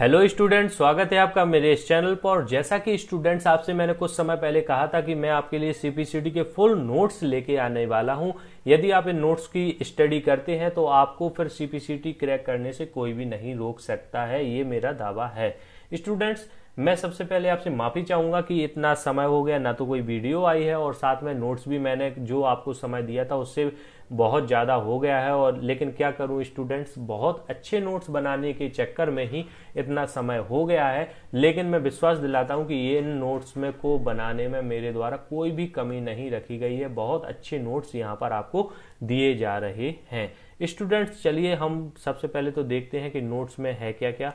hello students स्वागत है आपका मेरे इस चैनल पर और जैसा कि स्टूडेंट्स आपसे मैंने कुछ समय पहले कहा था कि मैं आपके लिए सीपीसीडी के फुल नोट्स लेके आने वाला हूं यदि आप इन नोट्स की स्टडी करते हैं तो आपको फिर सीपीसीटी क्रैक करने से कोई भी नहीं रोक सकता है ये मेरा दावा है स्टूडेंट्स मैं सबसे पहले आपसे माफ़ी चाहूंगा कि इतना समय हो गया ना तो कोई वीडियो आई है और साथ में नोट्स भी मैंने जो आपको समय दिया था उससे बहुत ज़्यादा हो गया है और लेकिन क्या करूँ स्टूडेंट्स बहुत अच्छे नोट्स बनाने के चक्कर में ही इतना समय हो गया है लेकिन मैं विश्वास दिलाता हूँ कि ये इन नोट्स में को बनाने में मेरे द्वारा कोई भी कमी नहीं रखी गई है बहुत अच्छे नोट्स यहाँ पर आपको दिए जा रहे हैं स्टूडेंट्स चलिए हम सबसे पहले तो देखते हैं कि नोट्स में है क्या क्या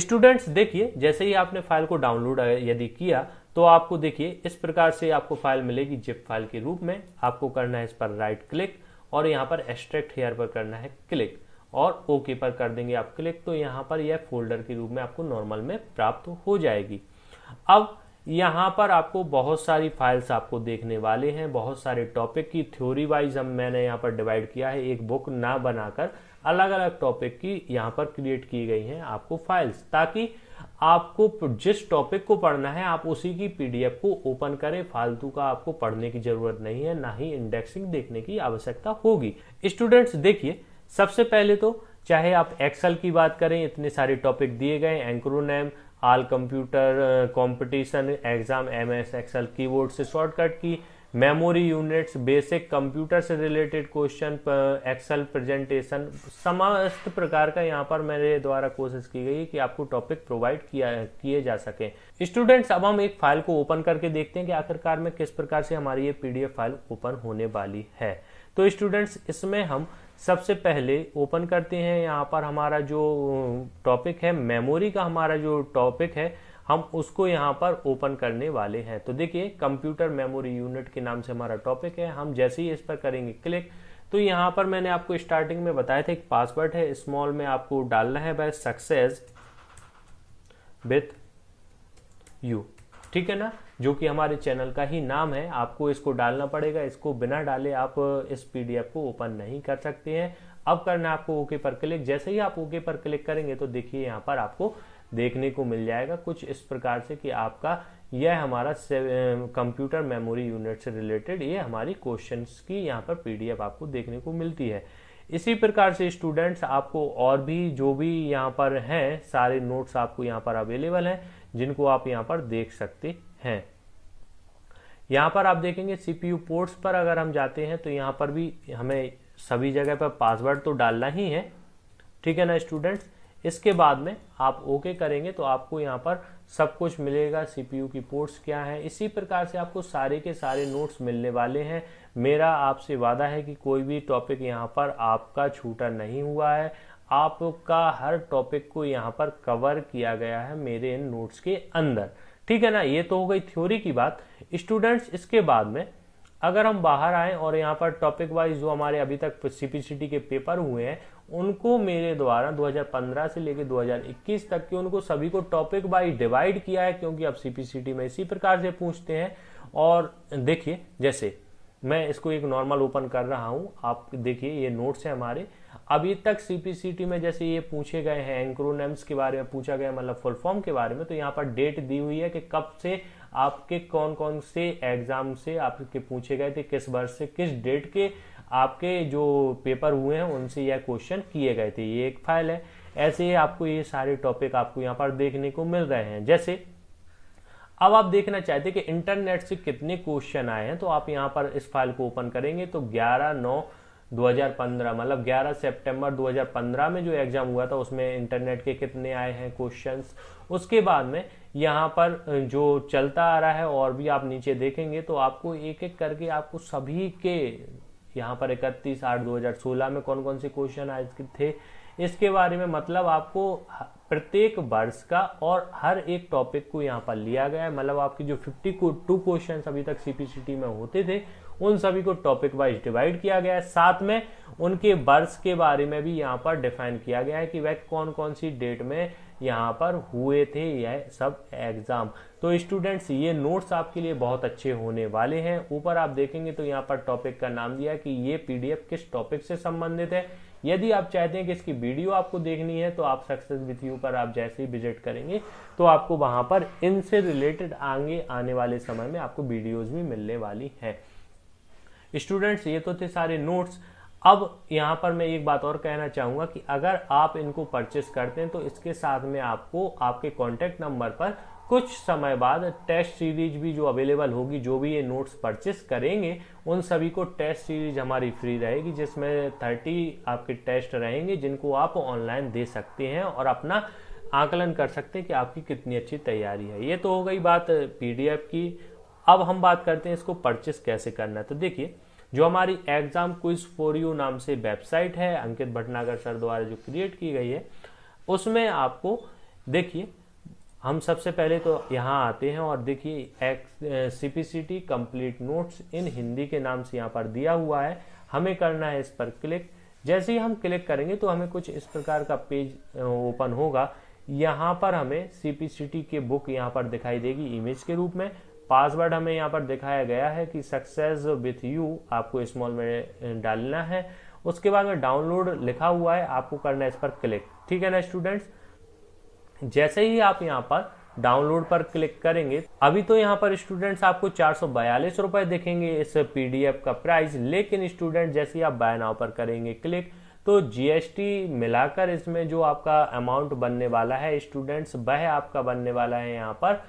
स्टूडेंट्स देखिए जैसे ही आपने फाइल को डाउनलोड यदि किया तो आपको देखिए इस प्रकार से आपको फाइल मिलेगी जिप फाइल के रूप में आपको करना है इस पर राइट क्लिक और यहाँ पर एक्सट्रैक्ट हेयर पर करना है क्लिक और ओके पर कर देंगे आप क्लिक तो यहाँ पर यह फोल्डर के रूप में आपको नॉर्मल में प्राप्त हो जाएगी अब यहाँ पर आपको बहुत सारी फाइल्स आपको देखने वाले हैं बहुत सारे टॉपिक की थ्योरी वाइज हम मैंने यहाँ पर डिवाइड किया है एक बुक ना बनाकर अलग अलग टॉपिक की यहाँ पर क्रिएट की गई हैं आपको फाइल्स ताकि आपको जिस टॉपिक को पढ़ना है आप उसी की पीडीएफ को ओपन करें फालतू का आपको पढ़ने की जरूरत नहीं है ना ही इंडेक्सिंग देखने की आवश्यकता होगी स्टूडेंट्स देखिए सबसे पहले तो चाहे आप एक्सेल की बात करें इतने सारे टॉपिक दिए गए acronym all computer competition exam M S Excel keyboard से शॉर्टकट की मेमोरी यूनिट्स बेसिक कंप्यूटर से रिलेटेड क्वेश्चन एक्सेल प्रेजेंटेशन समस्त प्रकार का यहाँ पर मेरे द्वारा कोशिश की गई कि आपको टॉपिक प्रोवाइड किया किए जा सके स्टूडेंट्स अब हम एक फाइल को ओपन करके देखते हैं कि आखिरकार में किस प्रकार से हमारी ये पीडीएफ फाइल ओपन होने वाली है तो स्टूडेंट्स इसमें हम सबसे पहले ओपन करते हैं यहाँ पर हमारा जो टॉपिक है मेमोरी का हमारा जो टॉपिक है हम उसको यहाँ पर ओपन करने वाले हैं तो देखिए कंप्यूटर मेमोरी यूनिट के नाम से हमारा टॉपिक है हम जैसे ही इस पर करेंगे क्लिक तो यहाँ पर मैंने आपको स्टार्टिंग में बताया था एक पासवर्ड है स्मॉल में आपको डालना है बाय सक्सेस विथ यू ठीक है ना जो कि हमारे चैनल का ही नाम है आपको इसको डालना पड़ेगा इसको बिना डाले आप इस पीडीएफ को ओपन नहीं कर सकते हैं अब करना आपको ओके पर क्लिक जैसे ही आप ओके पर क्लिक करेंगे तो देखिए यहाँ पर आपको देखने को मिल जाएगा कुछ इस प्रकार से कि आपका यह हमारा कंप्यूटर मेमोरी यूनिट से रिलेटेड ये हमारी क्वेश्चन की यहाँ पर पीडीएफ आपको देखने को मिलती है इसी प्रकार से स्टूडेंट्स आपको और भी जो भी यहाँ पर हैं सारे नोट्स आपको यहाँ पर अवेलेबल हैं जिनको आप यहाँ पर देख सकते हैं यहाँ पर आप देखेंगे सीपीयू पोर्ट्स पर अगर हम जाते हैं तो यहाँ पर भी हमें सभी जगह पर पासवर्ड तो डालना ही है ठीक है ना स्टूडेंट्स इसके बाद में आप ओके करेंगे तो आपको यहाँ पर सब कुछ मिलेगा सीपीयू की पोर्ट्स क्या हैं इसी प्रकार से आपको सारे के सारे नोट्स मिलने वाले हैं मेरा आपसे वादा है कि कोई भी टॉपिक यहाँ पर आपका छूटा नहीं हुआ है आपका हर टॉपिक को यहाँ पर कवर किया गया है मेरे इन नोट्स के अंदर ठीक है ना ये तो हो गई थ्योरी की बात स्टूडेंट्स इसके बाद में अगर हम बाहर आए और यहाँ पर टॉपिक वाइज जो हमारे अभी तक सीपीसीटी के पेपर हुए हैं उनको मेरे द्वारा 2015 से लेकर 2021 तक के उनको सभी को टॉपिक बाय डिवाइड किया है क्योंकि अब सीपीसीटी में इसी प्रकार से पूछते हैं और देखिए जैसे मैं इसको एक नॉर्मल ओपन कर रहा हूं आप देखिए ये नोट्स हैं हमारे अभी तक सीपीसीटी में जैसे ये पूछे गए हैं एंक्रोनेम्स के बारे में पूछा गया मतलब फुल फॉर्म के बारे में तो यहाँ पर डेट दी हुई है कि कब से आपके कौन कौन से एग्जाम से आपके पूछे गए थे किस वर्ष से किस डेट के आपके जो पेपर हुए हैं उनसे यह क्वेश्चन किए गए थे ये एक फाइल है ऐसे ही आपको ये सारे टॉपिक आपको यहाँ पर देखने को मिल रहे हैं जैसे अब आप देखना चाहते हैं कि इंटरनेट से कितने क्वेश्चन आए हैं तो आप यहाँ पर इस फाइल को ओपन करेंगे तो 11 नौ 2015 मतलब 11 सितंबर 2015 में जो एग्जाम हुआ था उसमें इंटरनेट के कितने आए हैं क्वेश्चंस उसके बाद में यहाँ पर जो चलता आ रहा है और भी आप नीचे देखेंगे तो आपको एक एक करके आपको सभी के यहाँ पर इकतीस आठ दो हज़ार सोलह में कौन कौन से क्वेश्चन आए थे इसके बारे में मतलब आपको प्रत्येक वर्ष का और हर एक टॉपिक को यहाँ पर लिया गया है मतलब आपके जो फिफ्टी को टू क्वेश्चन अभी तक सीपीसीटी में होते थे उन सभी को टॉपिक वाइज डिवाइड किया गया है साथ में उनके वर्ष के बारे में भी यहाँ पर डिफाइन किया गया है कि वह कौन कौन सी डेट में यहाँ पर हुए थे यह सब एग्ज़ाम तो स्टूडेंट्स ये नोट्स आपके लिए बहुत अच्छे होने वाले हैं ऊपर आप देखेंगे तो यहाँ पर टॉपिक का नाम दिया कि ये पीडीएफ किस टॉपिक से संबंधित है यदि आप चाहते हैं कि इसकी वीडियो आपको देखनी है तो आप सक्सेस विथ यू पर आप जैसे ही विजिट करेंगे तो आपको वहां पर इनसे रिलेटेड आगे आने वाले समय में आपको वीडियोज भी मिलने वाली हैं स्टूडेंट्स ये तो थे सारे नोट्स अब यहाँ पर मैं एक बात और कहना चाहूँगा कि अगर आप इनको परचेस करते हैं तो इसके साथ में आपको आपके कॉन्टैक्ट नंबर पर कुछ समय बाद टेस्ट सीरीज भी जो अवेलेबल होगी जो भी ये नोट्स परचेस करेंगे उन सभी को टेस्ट सीरीज हमारी फ्री रहेगी जिसमें थर्टी आपके टेस्ट रहेंगे जिनको आप ऑनलाइन दे सकते हैं और अपना आकलन कर सकते हैं कि आपकी कितनी अच्छी तैयारी है ये तो हो गई बात पीडीएफ की अब हम बात करते हैं इसको परचेस कैसे करना है तो देखिए जो हमारी एग्जाम क्विज फॉर यू नाम से वेबसाइट है अंकित भटनागर सर द्वारा जो क्रिएट की गई है उसमें आपको देखिए हम सबसे पहले तो यहाँ आते हैं और देखिए C P C T complete notes in Hindi के नाम से यहाँ पर दिया हुआ है हमें करना है इस पर क्लिक जैसे ही हम क्लिक करेंगे तो हमें कुछ इस प्रकार का पेज ओपन होगा यहाँ पर हमें सी पी सी टी की बुक यहाँ पर दिखाई देगी इमेज के रूप में पासवर्ड हमें यहाँ पर दिखाया गया है कि सक्सेस विथ यू आपको स्मॉल में डालना है उसके बाद में डाउनलोड लिखा हुआ है आपको करना है इस पर क्लिक ठीक है ना स्टूडेंट्स जैसे ही आप यहाँ पर डाउनलोड पर क्लिक करेंगे अभी तो यहाँ पर स्टूडेंट्स आपको चार सौ बयालीस रुपए देखेंगे इस पीडीएफ का प्राइस लेकिन स्टूडेंट जैसे ही आप बाय नाव पर करेंगे क्लिक तो जीएसटी मिलाकर इसमें जो आपका अमाउंट बनने वाला है स्टूडेंट्स वह आपका बनने वाला है यहाँ पर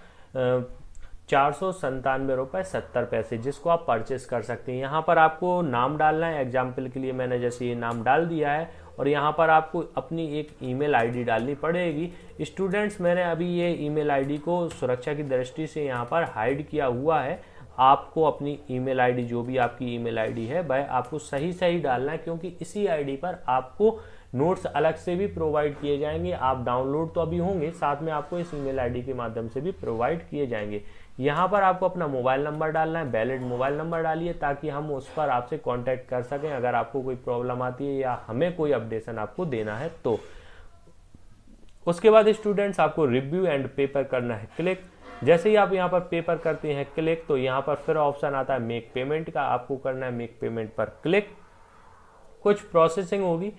चार सौ संतानवे रुपये सत्तर पैसे जिसको आप परचेस कर सकते हैं यहाँ पर आपको नाम डालना है एग्जाम्पल के लिए मैंने जैसे ये नाम डाल दिया है और यहाँ पर आपको अपनी एक ईमेल आईडी डालनी पड़ेगी स्टूडेंट्स मैंने अभी ये ईमेल आईडी को सुरक्षा की दृष्टि से यहाँ पर हाइड किया हुआ है आपको अपनी ईमेल आईडी जो भी आपकी ईमेल आईडी है वह आपको सही सही डालना है क्योंकि इसी आईडी पर आपको नोट्स अलग से भी प्रोवाइड किए जाएंगे आप डाउनलोड तो अभी होंगे साथ में आपको इस ईमेल आईडी के माध्यम से भी प्रोवाइड किए जाएंगे यहाँ पर आपको अपना मोबाइल नंबर डालना है वैलिड मोबाइल नंबर डालिए ताकि हम उस पर आपसे कॉन्टैक्ट कर सकें अगर आपको कोई प्रॉब्लम आती है या हमें कोई अपडेशन आपको देना है तो उसके बाद स्टूडेंट्स आपको रिव्यू एंड पेपर करना है क्लिक जैसे ही आप यहाँ पर पेपर करते हैं क्लिक तो यहाँ पर फिर ऑप्शन आता है मेक पेमेंट का आपको करना है मेक पेमेंट पर क्लिक कुछ प्रोसेसिंग होगी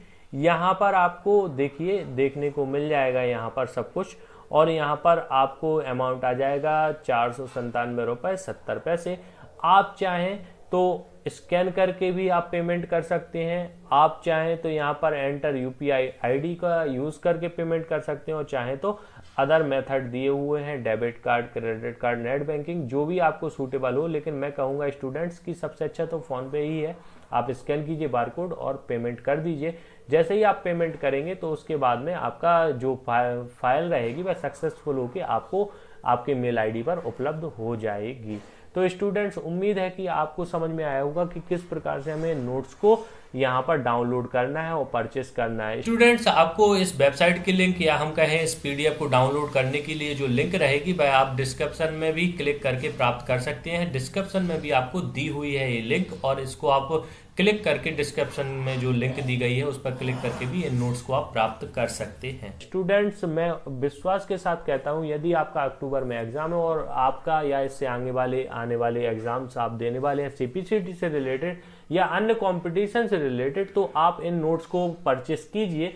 यहाँ पर आपको देखिए देखने को मिल जाएगा यहाँ पर सब कुछ और यहाँ पर आपको अमाउंट आ जाएगा चार सौ संतानवे रुपये सत्तर पैसे आप चाहें तो स्कैन करके भी आप पेमेंट कर सकते हैं आप चाहें तो यहाँ पर एंटर यू पी का यूज़ करके पेमेंट कर सकते हैं और चाहें तो अदर मेथड दिए हुए हैं debit card credit card net banking जो भी आपको सूटेबल हो लेकिन मैं कहूँगा स्टूडेंट्स की सबसे अच्छा तो फ़ोनपे ही है आप स्कैन कीजिए बारकोड और पेमेंट कर दीजिए जैसे ही आप पेमेंट करेंगे तो उसके बाद में आपका जो फाइल रहेगी वह सक्सेसफुल होकर आपको आपके मेल आईडी पर उपलब्ध हो जाएगी तो स्टूडेंट्स उम्मीद है कि आपको समझ में आया होगा कि किस प्रकार से हमें नोट्स को यहाँ पर डाउनलोड करना है और परचेस करना है स्टूडेंट्स आपको इस वेबसाइट की लिंक या हम कहें इस पीडीएफ को डाउनलोड करने के लिए जो लिंक रहेगी वह आप डिस्क्रिप्शन में भी क्लिक करके प्राप्त कर सकते हैं डिस्क्रिप्शन में भी आपको दी हुई है ये लिंक और इसको आप क्लिक करके डिस्क्रिप्शन में जो लिंक दी गई है उस पर क्लिक करके भी इन नोट्स को आप प्राप्त कर सकते हैं स्टूडेंट्स मैं विश्वास के साथ कहता हूं यदि आपका अक्टूबर में एग्जाम है और आपका या इससे आगे वाले आने वाले एग्जाम्स आप देने वाले हैं सीपीसीटी से रिलेटेड या अन्य कॉम्पिटिशन से रिलेटेड तो आप इन नोट्स को परचेस कीजिए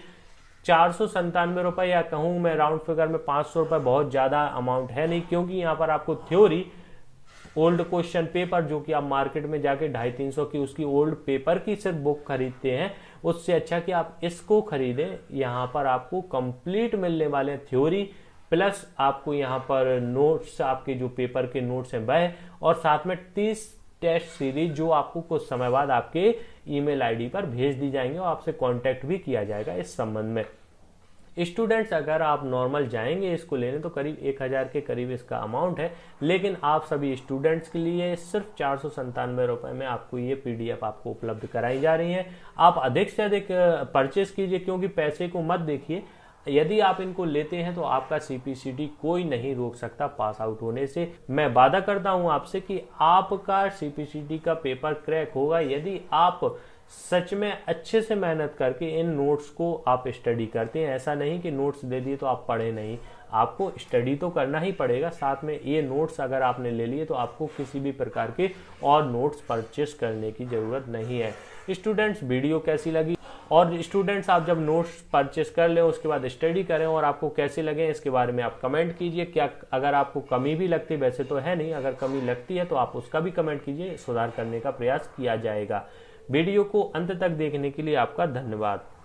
चार सौ संतानवे रुपये या कहूँ मैं राउंड फिगर में पाँच सौ रुपये बहुत ज़्यादा अमाउंट है नहीं क्योंकि यहाँ पर आपको थ्योरी ओल्ड क्वेश्चन पेपर जो कि आप मार्केट में जाके ढाई तीन सौ की उसकी ओल्ड पेपर की सिर्फ बुक खरीदते हैं उससे अच्छा कि आप इसको खरीदें यहाँ पर आपको कंप्लीट मिलने वाले हैं थ्योरी प्लस आपको यहाँ पर नोट्स आपके जो पेपर के नोट्स हैं वह और साथ में तीस टेस्ट सीरीज जो आपको कुछ समय बाद आपके ईमेल आईडी पर भेज दी जाएंगे और आपसे कांटेक्ट भी किया जाएगा इस संबंध में स्टूडेंट्स अगर आप नॉर्मल जाएंगे इसको लेने तो करीब एक हज़ार के करीब इसका अमाउंट है लेकिन आप सभी स्टूडेंट्स के लिए सिर्फ चार सौ संतानवे रुपये में आपको ये पीडीएफ आपको उपलब्ध कराई जा रही है आप अधिक से अधिक परचेस कीजिए क्योंकि पैसे को मत देखिए यदि आप इनको लेते हैं तो आपका सीपीसीडी कोई नहीं रोक सकता पास आउट होने से मैं वादा करता हूं आपसे कि आपका सीपीसीडी का पेपर क्रैक होगा यदि आप सच में अच्छे से मेहनत करके इन नोट्स को आप स्टडी करते हैं ऐसा नहीं कि नोट्स दे दिए तो आप पढ़े नहीं आपको स्टडी तो करना ही पड़ेगा साथ में ये नोट्स अगर आपने ले लिए तो आपको किसी भी प्रकार के और नोट्स परचेस करने की ज़रूरत नहीं है स्टूडेंट्स वीडियो कैसी लगी और स्टूडेंट्स आप जब नोट्स परचेस कर लें उसके बाद स्टडी करें और आपको कैसे लगे इसके बारे में आप कमेंट कीजिए क्या अगर आपको कमी भी लगती वैसे तो है नहीं अगर कमी लगती है तो आप उसका भी कमेंट कीजिए सुधार करने का प्रयास किया जाएगा वीडियो को अंत तक देखने के लिए आपका धन्यवाद